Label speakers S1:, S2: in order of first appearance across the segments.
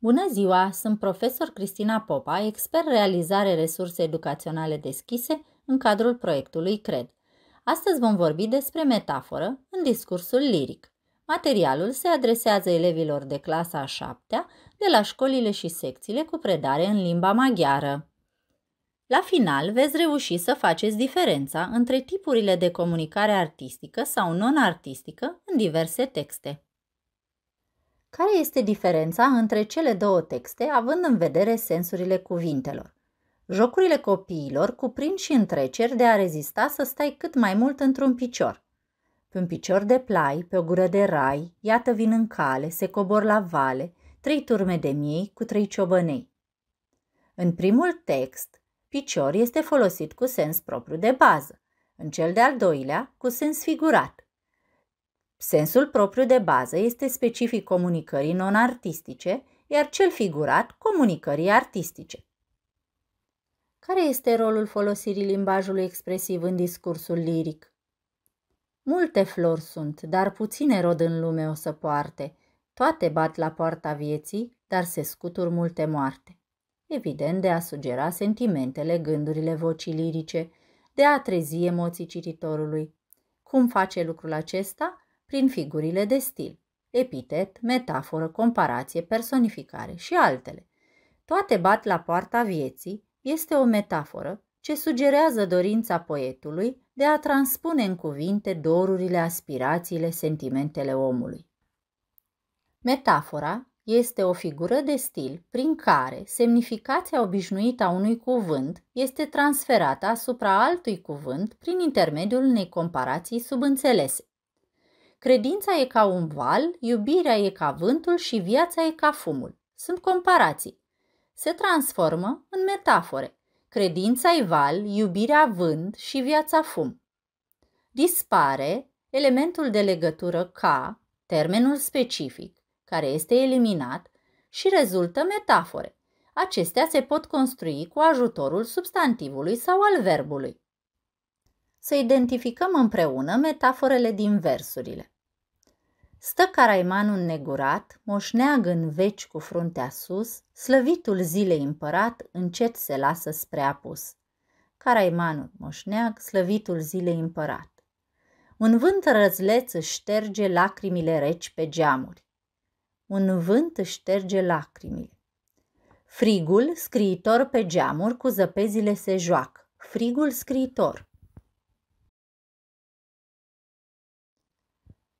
S1: Bună ziua, sunt profesor Cristina Popa, expert realizare resurse educaționale deschise în cadrul proiectului CRED. Astăzi vom vorbi despre metaforă în discursul liric. Materialul se adresează elevilor de clasa a șaptea de la școlile și secțiile cu predare în limba maghiară. La final veți reuși să faceți diferența între tipurile de comunicare artistică sau non-artistică în diverse texte. Care este diferența între cele două texte, având în vedere sensurile cuvintelor? Jocurile copiilor cuprind și întreceri de a rezista să stai cât mai mult într-un picior. Pe un picior de plai, pe o gură de rai, iată vin în cale, se cobor la vale, trei turme de miei cu trei ciobănei. În primul text, picior este folosit cu sens propriu de bază, în cel de-al doilea, cu sens figurat, Sensul propriu de bază este specific comunicării non-artistice, iar cel figurat comunicării artistice. Care este rolul folosirii limbajului expresiv în discursul liric? Multe flori sunt, dar puține rod în lume o să poarte. Toate bat la poarta vieții, dar se scutur multe moarte. Evident de a sugera sentimentele, gândurile vocii lirice, de a trezi emoții cititorului. Cum face lucrul acesta? prin figurile de stil, epitet, metaforă, comparație, personificare și altele. Toate bat la poarta vieții este o metaforă ce sugerează dorința poetului de a transpune în cuvinte dorurile, aspirațiile, sentimentele omului. Metafora este o figură de stil prin care semnificația obișnuită a unui cuvânt este transferată asupra altui cuvânt prin intermediul unei comparații subînțelese. Credința e ca un val, iubirea e ca vântul și viața e ca fumul. Sunt comparații. Se transformă în metafore. Credința e val, iubirea vânt și viața fum. Dispare elementul de legătură ca, termenul specific, care este eliminat și rezultă metafore. Acestea se pot construi cu ajutorul substantivului sau al verbului să identificăm împreună metaforele din versurile. Stă Caraimanul negurat, moșneag în veci cu fruntea sus, slăvitul zilei împărat încet se lasă spre apus. Caraimanul moșneag, slăvitul zilei împărat. Un vânt răzleț își șterge lacrimile reci pe geamuri. Un vânt își șterge lacrimile. Frigul, scriitor pe geamuri, cu zăpezile se joacă. Frigul scriitor.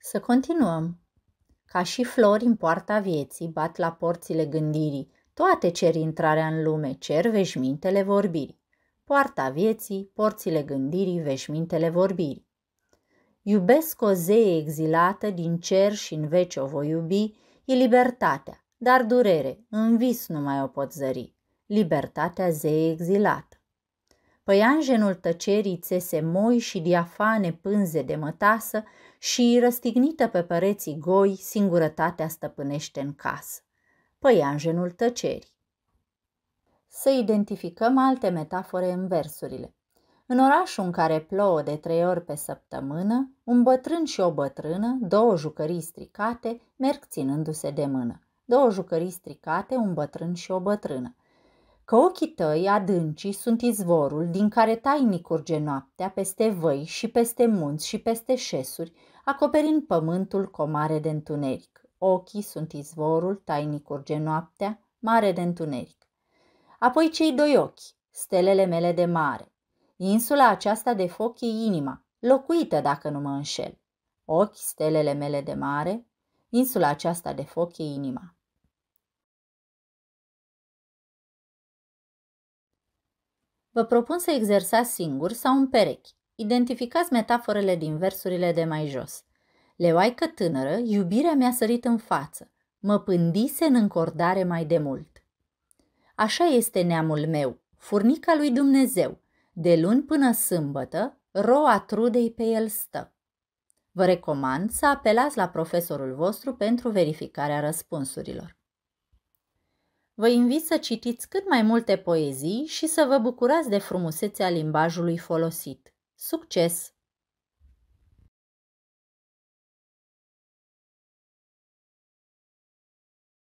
S1: Să continuăm. Ca și flori în poarta vieții bat la porțile gândirii, toate cer intrarea în lume, cer veșmintele vorbirii. Poarta vieții, porțile gândirii, veșmintele vorbirii. Iubesc o zeie exilată din cer și în veci o voi iubi, e libertatea, dar durere, în vis nu mai o pot zări. Libertatea zeie exilată păianjenul tăcerii țese moi și diafane pânze de mătasă și, răstignită pe păreții goi, singurătatea stăpânește în casă. Păianjenul tăcerii. Să identificăm alte metafore în versurile. În orașul în care plouă de trei ori pe săptămână, un bătrân și o bătrână, două jucării stricate, merg ținându-se de mână. Două jucării stricate, un bătrân și o bătrână că ochii tăi adâncii sunt izvorul din care tainic curge noaptea peste văi și peste munți și peste șesuri, acoperind pământul mare de întuneric. Ochii sunt izvorul, tainic curge noaptea, mare de întuneric. Apoi cei doi ochi, stelele mele de mare. Insula aceasta de foc e inima, locuită dacă nu mă înșel. Ochi, stelele mele de mare, insula aceasta de foc e inima. Vă propun să exersați singur sau în perechi. Identificați metaforele din versurile de mai jos. Leoaică tânără, iubirea mi-a sărit în față. Mă pândise în încordare mai de mult. Așa este neamul meu, furnica lui Dumnezeu. De luni până sâmbătă, roa trudei pe el stă. Vă recomand să apelați la profesorul vostru pentru verificarea răspunsurilor. Vă invit să citiți cât mai multe poezii și să vă bucurați de frumusețea limbajului folosit. Succes!